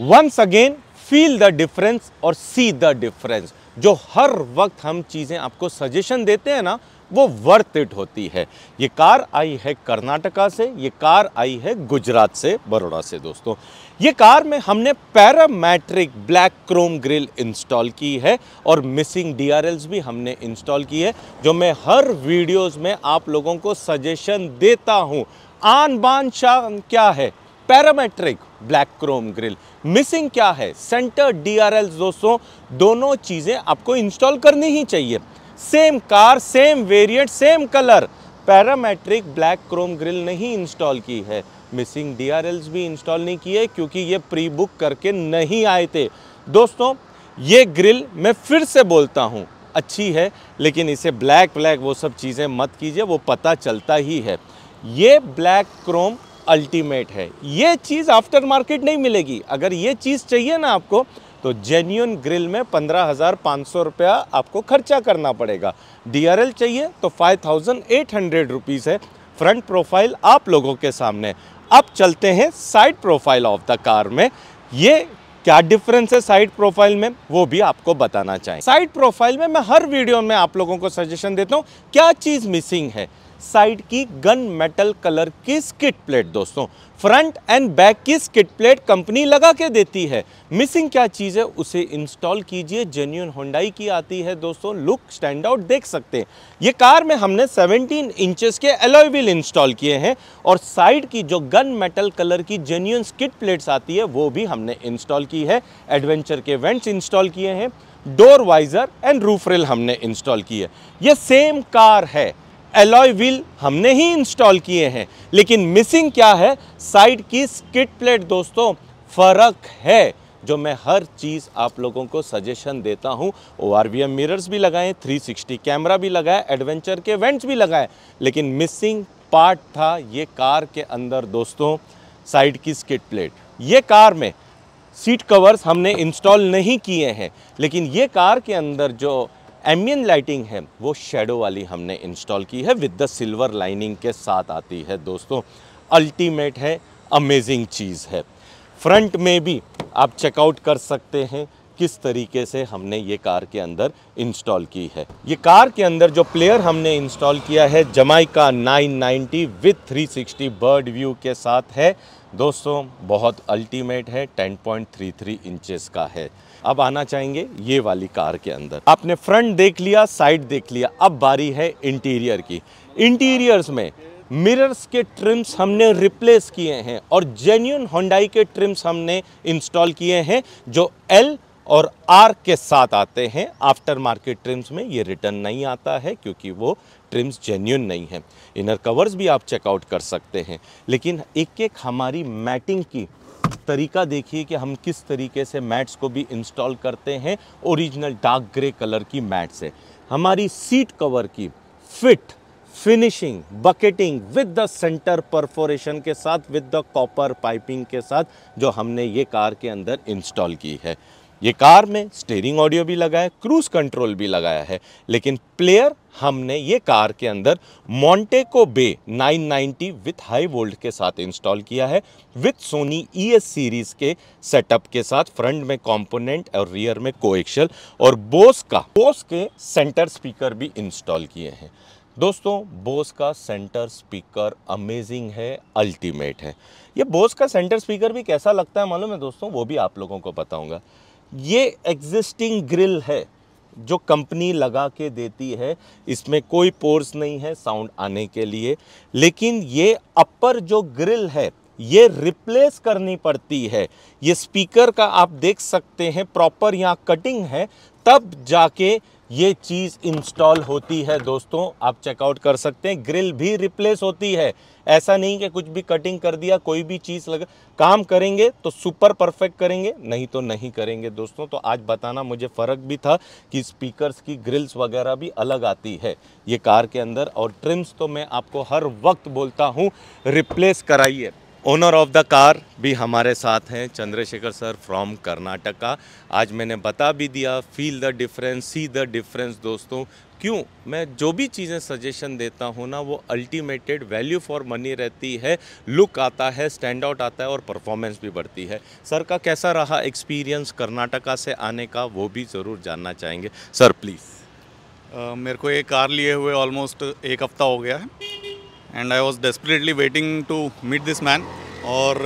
Once again feel the difference और see the difference जो हर वक्त हम चीज़ें आपको सजेशन देते हैं ना वो वर्थ इट होती है ये कार आई है कर्नाटका से ये कार आई है गुजरात से बड़ोड़ा से दोस्तों ये कार में हमने parametric black chrome grill install की है और मिसिंग डी भी हमने इंस्टॉल की है जो मैं हर वीडियोस में आप लोगों को सजेशन देता हूँ आन बान शान क्या है parametric black chrome grill missing क्या है सेंटर डी आर एल दोस्तों दोनों चीज़ें आपको इंस्टॉल करनी ही चाहिए same car same variant same colour parametric black chrome grill नहीं इंस्टॉल की है मिसिंग डी भी इंस्टॉल नहीं किए क्योंकि ये प्री बुक करके नहीं आए थे दोस्तों ये ग्रिल मैं फिर से बोलता हूँ अच्छी है लेकिन इसे ब्लैक ब्लैक वो सब चीज़ें मत कीजिए वो पता चलता ही है ये ब्लैक क्रोम अल्टीमेट है ये चीज़ आफ्टर मार्केट नहीं मिलेगी अगर ये चीज़ चाहिए ना आपको तो जेन्यून ग्रिल में पंद्रह हज़ार पाँच सौ रुपया आपको खर्चा करना पड़ेगा डी चाहिए तो five thousand eight hundred rupees है फ्रंट प्रोफाइल आप लोगों के सामने अब चलते हैं side profile of the car में ये क्या डिफरेंस है साइड प्रोफाइल में वो भी आपको बताना चाहिए साइड प्रोफाइल में मैं हर वीडियो में आप लोगों को सजेशन देता हूँ क्या चीज़ मिसिंग है साइड की गन मेटल कलर की स्किट प्लेट दोस्तों फ्रंट एंड बैक की स्किट प्लेट कंपनी लगा के देती है मिसिंग क्या चीज़ है उसे इंस्टॉल कीजिए जेन्यून होंडाई की आती है दोस्तों लुक स्टैंड आउट देख सकते हैं ये कार में हमने 17 इंचेस के एलॉय व्हील इंस्टॉल किए हैं और साइड की जो गन मेटल कलर की जेन्यून स्किट प्लेट्स आती है वो भी हमने इंस्टॉल की है एडवेंचर के वेंट्स इंस्टॉल किए हैं डोर वाइजर एंड रूफरिल हमने इंस्टॉल की है ये सेम कार है एलॉय व्हील हमने ही इंस्टॉल किए हैं लेकिन मिसिंग क्या है साइड की स्किट प्लेट दोस्तों फ़र्क है जो मैं हर चीज़ आप लोगों को सजेशन देता हूँ O R V M mirrors भी लगाएं 360 कैमरा भी लगाए एडवेंचर के वेंट्स भी लगाए लेकिन मिसिंग पार्ट था ये कार के अंदर दोस्तों साइड की स्किट प्लेट ये कार में सीट कवर्स हमने इंस्टॉल नहीं किए हैं लेकिन ये कार के अंदर जो एमियन लाइटिंग है वो शेडो वाली हमने इंस्टॉल की है विद द सिल्वर लाइनिंग के साथ आती है दोस्तों अल्टीमेट है अमेजिंग चीज़ है फ्रंट में भी आप चेकआउट कर सकते हैं किस तरीके से हमने ये कार के अंदर इंस्टॉल की है ये कार के अंदर जो प्लेयर हमने इंस्टॉल किया है Jamaica 990 with sixty bird view के साथ है दोस्तों बहुत अल्टीमेट है 10.33 इंचज का है अब आना चाहेंगे ये वाली कार के अंदर आपने फ्रंट देख लिया साइड देख लिया अब बारी है इंटीरियर की इंटीरियर्स में मिरर्स के ट्रिम्स हमने रिप्लेस किए हैं और जेन्यून होंडाई के ट्रिम्स हमने इंस्टॉल किए हैं जो एल और आर के साथ आते हैं आफ्टर मार्केट ट्रिम्स में ये रिटर्न नहीं आता है क्योंकि वो ट्रिम्स जेन्यून नहीं है इनर कवर्स भी आप चेकआउट कर सकते हैं लेकिन एक एक हमारी मैटिंग की तरीका देखिए कि हम किस तरीके से मैट्स को भी इंस्टॉल करते हैं ओरिजिनल डार्क ग्रे कलर की मैट से हमारी सीट कवर की fit finishing bucketing with the centre perforation के साथ विद द कॉपर पाइपिंग के साथ जो हमने ये कार के अंदर इंस्टॉल की है ये कार में स्टेयरिंग ऑडियो भी लगा है क्रूज कंट्रोल भी लगाया है लेकिन प्लेयर हमने ये कार के अंदर मॉन्टेको बे 990 विथ हाई वोल्ट के साथ इंस्टॉल किया है विथ सोनी ई सीरीज़ के सेटअप के साथ फ्रंट में कंपोनेंट और रियर में कोएक्शल और बोस का बोस के सेंटर स्पीकर भी इंस्टॉल किए हैं दोस्तों बोस का सेंटर स्पीकर अमेजिंग है अल्टीमेट है ये बोस का सेंटर स्पीकर भी कैसा लगता है मालूम है दोस्तों वो भी आप लोगों को बताऊंगा ये एग्जिस्टिंग ग्रिल है जो कंपनी लगा के देती है इसमें कोई पोर्स नहीं है साउंड आने के लिए लेकिन ये अपर जो ग्रिल है ये रिप्लेस करनी पड़ती है ये स्पीकर का आप देख सकते हैं प्रॉपर यहाँ कटिंग है तब जाके ये चीज़ इंस्टॉल होती है दोस्तों आप चेकआउट कर सकते हैं ग्रिल भी रिप्लेस होती है ऐसा नहीं कि कुछ भी कटिंग कर दिया कोई भी चीज़ लगा काम करेंगे तो सुपर परफेक्ट करेंगे नहीं तो नहीं करेंगे दोस्तों तो आज बताना मुझे फ़र्क भी था कि स्पीकर्स की ग्रिल्स वगैरह भी अलग आती है ये कार के अंदर और ट्रिम्स तो मैं आपको हर वक्त बोलता हूँ रिप्लेस कराइए ओनर ऑफ द कार भी हमारे साथ हैं चंद्रशेखर सर फ्रॉम कर्नाटका आज मैंने बता भी दिया feel the difference see the difference दोस्तों क्यों मैं जो भी चीज़ें सजेशन देता हूँ ना वो अल्टीमेटेड वैल्यू फॉर मनी रहती है लुक आता है स्टैंड आउट आता है और परफॉर्मेंस भी बढ़ती है सर का कैसा रहा एक्सपीरियंस कर्नाटका से आने का वो भी ज़रूर जानना चाहेंगे सर प्लीज़ uh, मेरे को ये कार लिए हुए ऑलमोस्ट एक हफ़्ता हो गया है and I was desperately waiting to meet this man और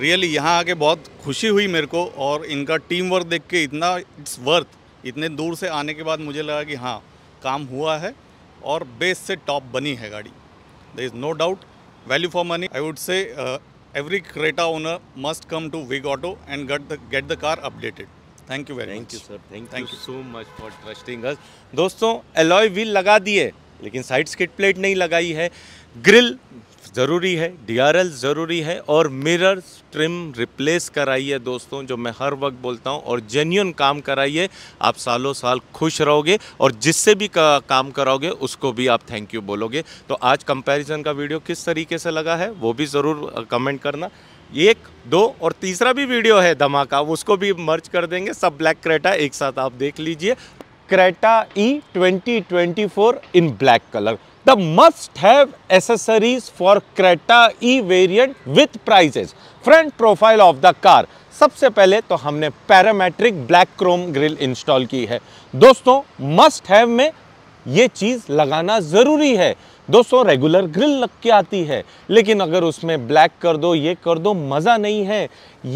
रियली यहाँ आके बहुत खुशी हुई मेरे को और इनका टीम वर्क देख के इतना इट्स वर्थ इतने दूर से आने के बाद मुझे लगा कि हाँ काम हुआ है और बेस से टॉप बनी है गाड़ी there is no doubt value for money I would say every Creta owner must come to Vig Auto and get the get the car updated thank you very thank you sir thank thank you so much for trusting us दोस्तों alloy wheel लगा दिए लेकिन side skid plate नहीं लगाई है grill ज़रूरी है D ज़रूरी है और मिरर ट्रिम रिप्लेस कराइए दोस्तों जो मैं हर वक्त बोलता हूँ और जेन्यून काम कराइए आप सालों साल खुश रहोगे और जिससे भी का, काम कराओगे उसको भी आप थैंक यू बोलोगे तो आज कंपैरिजन का वीडियो किस तरीके से लगा है वो भी ज़रूर कमेंट करना एक दो और तीसरा भी वीडियो है धमाका उसको भी मर्ज कर देंगे सब ब्लैक क्रेटा एक साथ आप देख लीजिए Creta E twenty in black colour the must have accessories for Creta E variant with prices front profile of the car सबसे पहले तो हमने parametric black chrome grill install की है दोस्तों मस्ट हैव में ये चीज़ लगाना ज़रूरी है दोस्तों रेगुलर ग्रिल लग के आती है लेकिन अगर उसमें ब्लैक कर दो ये कर दो मज़ा नहीं है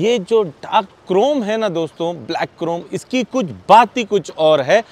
ये जो डार्क क्रोम है ना दोस्तों ब्लैक क्रोम इसकी कुछ बात ही कुछ और है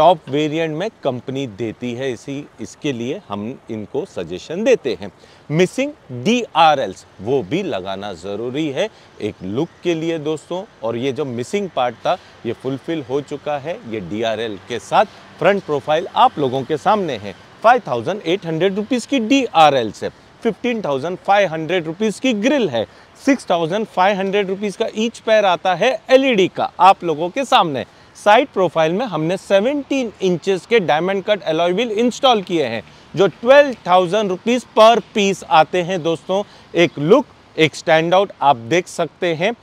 टॉप वेरिएंट में कंपनी देती है इसी इसके लिए हम इनको सजेशन देते हैं मिसिंग डी आर एल्स वो भी लगाना ज़रूरी है एक लुक के लिए दोस्तों और ये जो मिसिंग पार्ट था ये फुलफिल हो चुका है ये डी आर एल के साथ फ्रंट प्रोफाइल आप लोगों के सामने है five thousand eight hundred rupees की डी आर एल से fifteen thousand five hundred rupees की ग्रिल है six thousand five hundred rupees का ईच पैर आता है एलईडी e का आप लोगों के सामने साइड प्रोफाइल में हमने 17 इंचेस के diamond cut alloy wheel install किए हैं जो twelve thousand rupees per piece आते हैं दोस्तों एक लुक एक स्टैंड आउट आप देख सकते हैं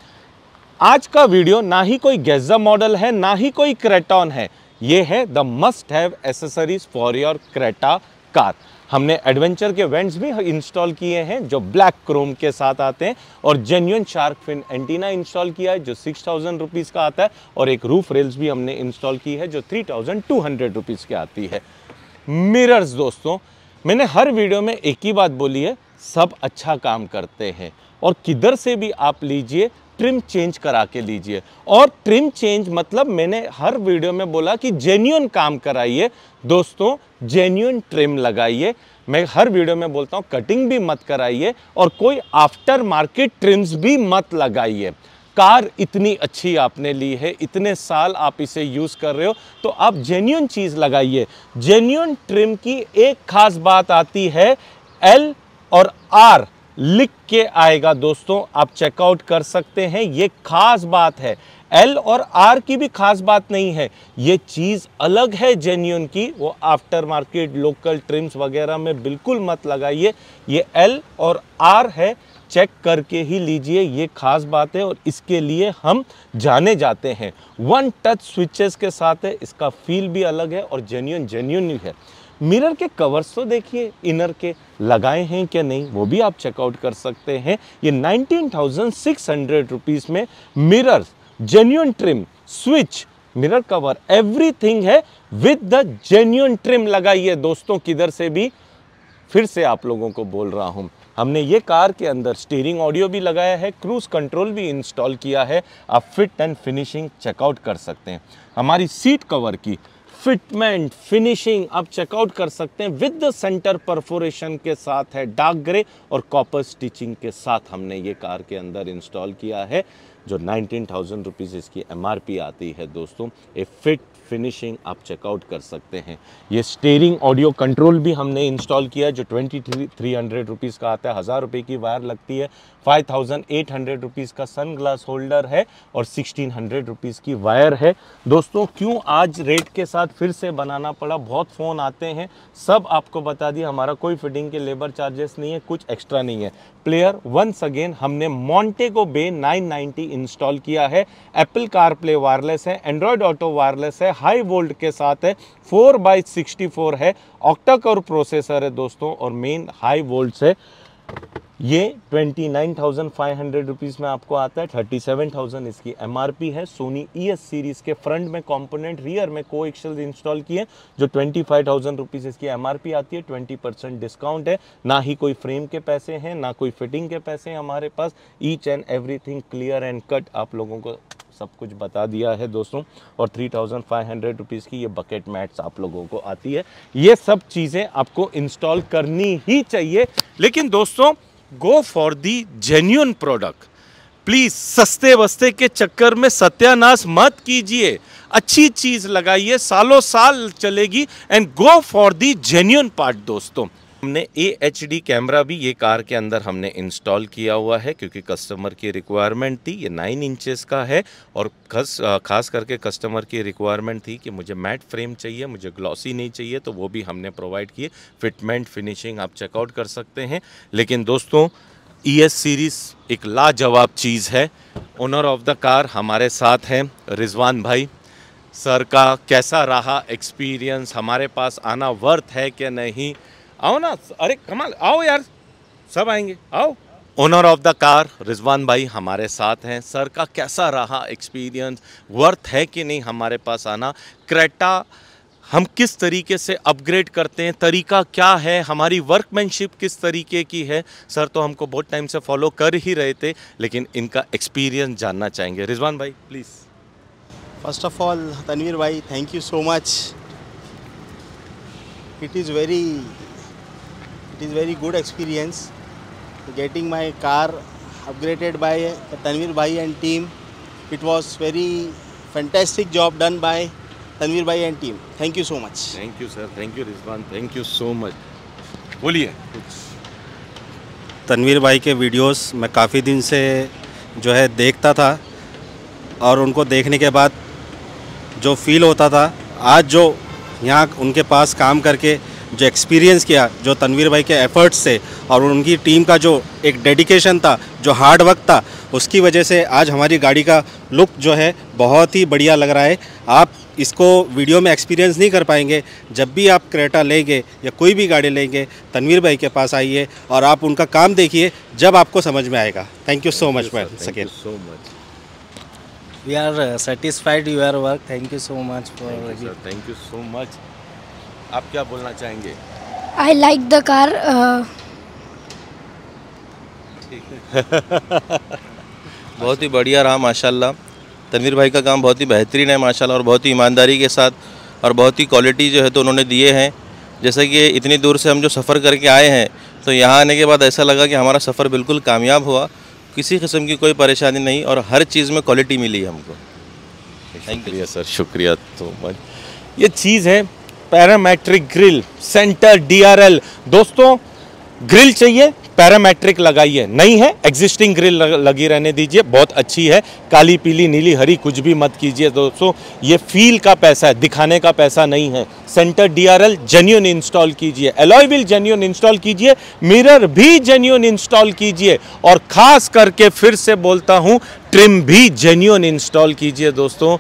आज का वीडियो ना ही कोई गेजा मॉडल है ना ही कोई क्रेटॉन है ये है the must have accessories for your Creta car हमने एडवेंचर के वेंट्स भी इंस्टॉल किए हैं जो ब्लैक क्रोम के साथ आते हैं और genuine shark fin antenna install किया है जो सिक्स थाउजेंड रुपीज़ का आता है और एक रूफ रेल्स भी हमने इंस्टॉल की है जो three thousand two hundred rupees की आती है मिरर्स दोस्तों मैंने हर वीडियो में एक ही बात बोली है सब अच्छा काम करते हैं और किधर से भी आप लीजिए ट्रिम चेंज करा के लीजिए और ट्रिम चेंज मतलब मैंने हर वीडियो में बोला कि जेन्यून काम कराइए दोस्तों जेन्यून ट्रिम लगाइए मैं हर वीडियो में बोलता हूँ कटिंग भी मत कराइए और कोई आफ्टर मार्केट ट्रिम्स भी मत लगाइए कार इतनी अच्छी आपने ली है इतने साल आप इसे यूज़ कर रहे हो तो आप जेन्यून चीज़ लगाइए जेन्यून ट्रिम की एक खास बात आती है एल और आर लिख के आएगा दोस्तों आप चेकआउट कर सकते हैं ये खास बात है एल और आर की भी खास बात नहीं है ये चीज़ अलग है जेन्यून की वो आफ्टर मार्केट लोकल ट्रिम्स वगैरह में बिल्कुल मत लगाइए ये एल और आर है चेक करके ही लीजिए ये खास बात है और इसके लिए हम जाने जाते हैं वन टच स्विचेस के साथ है इसका फील भी अलग है और जेन्यून जेन्यून है मिरर के कवर्स तो देखिए इनर के लगाए हैं क्या नहीं वो भी आप चेकआउट कर सकते हैं ये 19,600 रुपीज में mirror genuine trim switch mirror cover everything है विद द जेन्यून ट्रिम लगाइए दोस्तों किधर से भी फिर से आप लोगों को बोल रहा हूँ हमने ये कार के अंदर स्टीयरिंग ऑडियो भी लगाया है क्रूज़ कंट्रोल भी इंस्टॉल किया है आप फिट एंड फिनिशिंग चेकआउट कर सकते हैं हमारी सीट कवर की फिटमेंट फिनिशिंग आप चेकआउट कर सकते हैं विद द सेंटर परफोरेशन के साथ है डार्क ग्रे और कॉपर स्टिचिंग के साथ हमने ये कार के अंदर इंस्टॉल किया है जो नाइनटीन थाउजेंड रुपीज़ इसकी एमआरपी आती है दोस्तों ए फिट फिनिशिंग आप चेकआउट कर सकते हैं ये स्टेयरिंग ऑडियो कंट्रोल भी हमने इंस्टॉल किया जो ट्वेंटी थ्री हंड्रेड रुपीज़ का आता है हज़ार रुपये की वायर लगती है five thousand eight hundred rupees का सन ग्लास होल्डर है और सिक्सटीन हंड्रेड रुपीज़ की वायर है दोस्तों क्यों आज रेट के साथ फिर से बनाना पड़ा बहुत फ़ोन आते हैं सब आपको बता दिया हमारा कोई फिटिंग के लेबर चार्जेस नहीं है कुछ एक्स्ट्रा नहीं है प्लेयर वंस अगेन हमने मॉन्टेगो बे 990 इंस्टॉल किया है एप्पल कार प्ले वायरलेस है एंड्रॉयड ऑटो वायरलेस है हाई वोल्ट के साथ है फोर बाई सिक्सटी फोर है ऑक्टा कोर प्रोसेसर है दोस्तों और मेन हाई वोल्ट से ये twenty nine thousand five hundred rupees में आपको आता है थर्टी सेवन थाउजेंड इसकी एमआरपी है सोनी ई एस सीरीज़ के फ्रंट में कंपोनेंट रियर में को एक्शल इंस्टॉल किए जो ट्वेंटी फाइव थाउजेंड रुपीज़ इसकी एमआरपी आती है ट्वेंटी परसेंट डिस्काउंट है ना ही कोई फ्रेम के पैसे हैं ना कोई फिटिंग के पैसे हैं हमारे पास each and every clear and cut आप लोगों को सब कुछ बता दिया है दोस्तों और three thousand five hundred rupees की ये बकेट मैट्स आप लोगों को आती है ये सब चीज़ें आपको इंस्टॉल करनी ही चाहिए लेकिन दोस्तों go for the genuine product please सस्ते वस्ते के चक्कर में सत्यानाश मत कीजिए अच्छी चीज़ लगाइए सालों साल चलेगी and go for the genuine part दोस्तों हमने ए एच डी कैमरा भी ये कार के अंदर हमने इंस्टॉल किया हुआ है क्योंकि कस्टमर की रिक्वायरमेंट थी ये नाइन इंचेस का है और खस खास करके कस्टमर की रिक्वायरमेंट थी कि मुझे मैट फ्रेम चाहिए मुझे ग्लॉसी नहीं चाहिए तो वो भी हमने प्रोवाइड किए फिटमेंट फिनिशिंग आप चेकआउट कर सकते हैं लेकिन दोस्तों ई एस सीरीज़ एक लाजवाब चीज़ है ओनर ऑफ द कार हमारे साथ हैं रिजवान भाई सर का कैसा रहा एक्सपीरियंस हमारे पास आना वर्थ है कि नहीं आओ ना अरे कमाल आओ यार सब आएंगे आओ owner of the car Rizwan भाई हमारे साथ हैं सर का कैसा रहा एक्सपीरियंस वर्थ है कि नहीं हमारे पास आना क्रेटा हम किस तरीके से अपग्रेड करते हैं तरीका क्या है हमारी वर्कमैनशिप किस तरीके की है सर तो हमको बहुत टाइम से फॉलो कर ही रहे थे लेकिन इनका एक्सपीरियंस जानना चाहेंगे रिजवान भाई please first of all Tanveer भाई thank you so much it is very it is very good experience getting my car upgraded by Tanvir Bhai and team. It was very fantastic job done by Tanvir Bhai and team. Thank you so much. Thank you sir. Thank you Rizwan. Thank you so much. बोलिए तनवीर भाई के videos मैं काफ़ी दिन से जो है देखता था और उनको देखने के बाद जो फील होता था आज जो यहाँ उनके पास काम करके जो एक्सपीरियंस किया जो तनवीर भाई के एफर्ट्स से और उनकी टीम का जो एक डेडिकेशन था जो हार्ड वर्क था उसकी वजह से आज हमारी गाड़ी का लुक जो है बहुत ही बढ़िया लग रहा है आप इसको वीडियो में एक्सपीरियंस नहीं कर पाएंगे जब भी आप क्रेटा लेंगे या कोई भी गाड़ी लेंगे तनवीर भाई के पास आइए और आप उनका काम देखिए जब आपको समझ में आएगा thank you so much ma'am सकेर so much we are satisfied your work thank you so much for thank you, thank you आप क्या बोलना चाहेंगे आई लाइक द कार बहुत ही बढ़िया रहा माशाल्लाह तनवीर भाई का काम बहुत ही बेहतरीन है माशाल्लाह और बहुत ही ईमानदारी के साथ और बहुत ही क्वालिटी जो है तो उन्होंने दिए हैं जैसे कि इतनी दूर से हम जो सफ़र करके आए हैं तो यहाँ आने के बाद ऐसा लगा कि हमारा सफ़र बिल्कुल कामयाब हुआ किसी किस्म की कोई परेशानी नहीं और हर चीज़ में क्वालिटी मिली हमको थैंक यू सर शुक्रिया तो मच ये चीज़ है पैरामेट्रिक ग्रिल सेंटर डीआरएल दोस्तों ग्रिल चाहिए पैरामेट्रिक लगाइए नहीं है एग्जिस्टिंग ग्रिल लगी रहने दीजिए बहुत अच्छी है काली पीली नीली हरी कुछ भी मत कीजिए दोस्तों ये फील का पैसा है दिखाने का पैसा नहीं है सेंटर डीआरएल आर इंस्टॉल कीजिए एलॉय व्हील जेन्यून इंस्टॉल कीजिए मिरर भी जेन्यून इंस्टॉल कीजिए और ख़ास करके फिर से बोलता हूँ ट्रिम भी जेन्यून इंस्टॉल कीजिए दोस्तों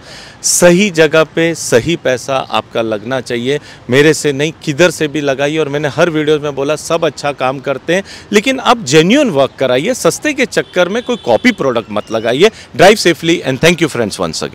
सही जगह पे सही पैसा आपका लगना चाहिए मेरे से नहीं किधर से भी लगाइए और मैंने हर वीडियो में बोला सब अच्छा काम करते हैं लेकिन आप जेन्यून वर्क कराइए सस्ते के चक्कर में कोई कॉपी प्रोडक्ट मत लगाइए drive safely and thank you friends once again